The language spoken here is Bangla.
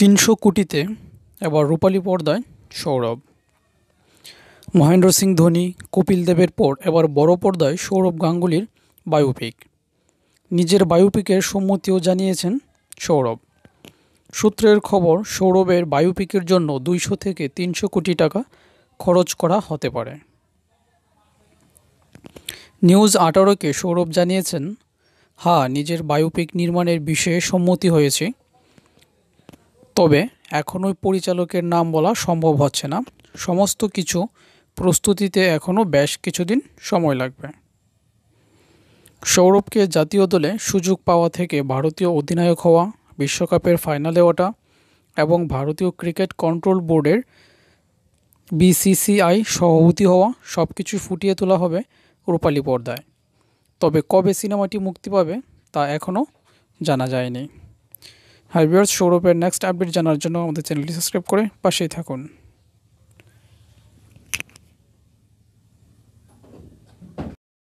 তিনশো কোটিতে এবার রূপালী পর্দায় সৌরভ মহেন্দ্র সিং ধোনি কপিল দেবের পর এবার বড় পর্দায় সৌরভ গাঙ্গুলির বায়োপিক নিজের বায়োপিকের সম্মতিও জানিয়েছেন সৌরভ সূত্রের খবর সৌরভের বায়োপিকের জন্য দুইশো থেকে তিনশো কোটি টাকা খরচ করা হতে পারে নিউজ আঠারোকে সৌরভ জানিয়েছেন হা হ্যাঁ, নিজের বায়োপিক নির্মাণের বিষয়ে সম্মতি হয়েছে তবে ওই পরিচালকের নাম বলা সম্ভব হচ্ছে না সমস্ত কিছু প্রস্তুতিতে এখনও বেশ কিছুদিন সময় লাগবে সৌরভকে জাতীয় দলে সুযোগ পাওয়া থেকে ভারতীয় অধিনায়ক হওয়া বিশ্বকাপের ফাইনালে ওঠা এবং ভারতীয় ক্রিকেট কন্ট্রোল বোর্ডের বিসিসিআই সভাপতি হওয়া সব কিছু ফুটিয়ে তোলা হবে রূপালী পর্দায় তবে কবে সিনেমাটি মুক্তি পাবে তা এখনও জানা যায়নি হাইবিয়ার্স সৌরভের নেক্সট আপডেট জানার জন্য আমাদের চ্যানেলটি সাবস্ক্রাইব করে পাশেই থাকুন